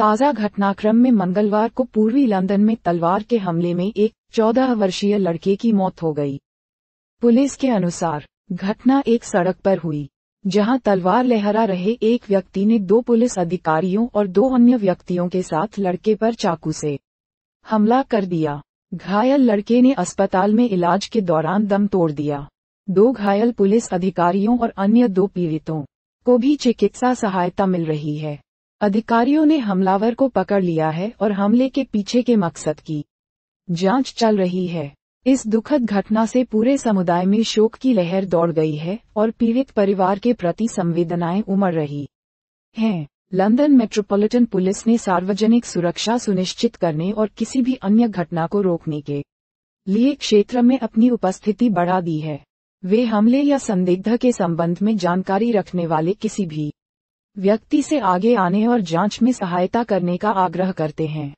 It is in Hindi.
ताज़ा घटनाक्रम में मंगलवार को पूर्वी लंदन में तलवार के हमले में एक 14 वर्षीय लड़के की मौत हो गई पुलिस के अनुसार घटना एक सड़क पर हुई जहां तलवार लहरा रहे एक व्यक्ति ने दो पुलिस अधिकारियों और दो अन्य व्यक्तियों के साथ लड़के पर चाकू से हमला कर दिया घायल लड़के ने अस्पताल में इलाज के दौरान दम तोड़ दिया दो घायल पुलिस अधिकारियों और अन्य दो पीड़ितों को भी चिकित्सा सहायता मिल रही है अधिकारियों ने हमलावर को पकड़ लिया है और हमले के पीछे के मकसद की जांच चल रही है इस दुखद घटना से पूरे समुदाय में शोक की लहर दौड़ गई है और पीड़ित परिवार के प्रति संवेदनाएं उमड़ रही हैं लंदन मेट्रोपॉलिटन पुलिस ने सार्वजनिक सुरक्षा सुनिश्चित करने और किसी भी अन्य घटना को रोकने के लिए क्षेत्र में अपनी उपस्थिति बढ़ा दी है वे हमले या संदिग्ध के संबंध में जानकारी रखने वाले किसी भी व्यक्ति से आगे आने और जांच में सहायता करने का आग्रह करते हैं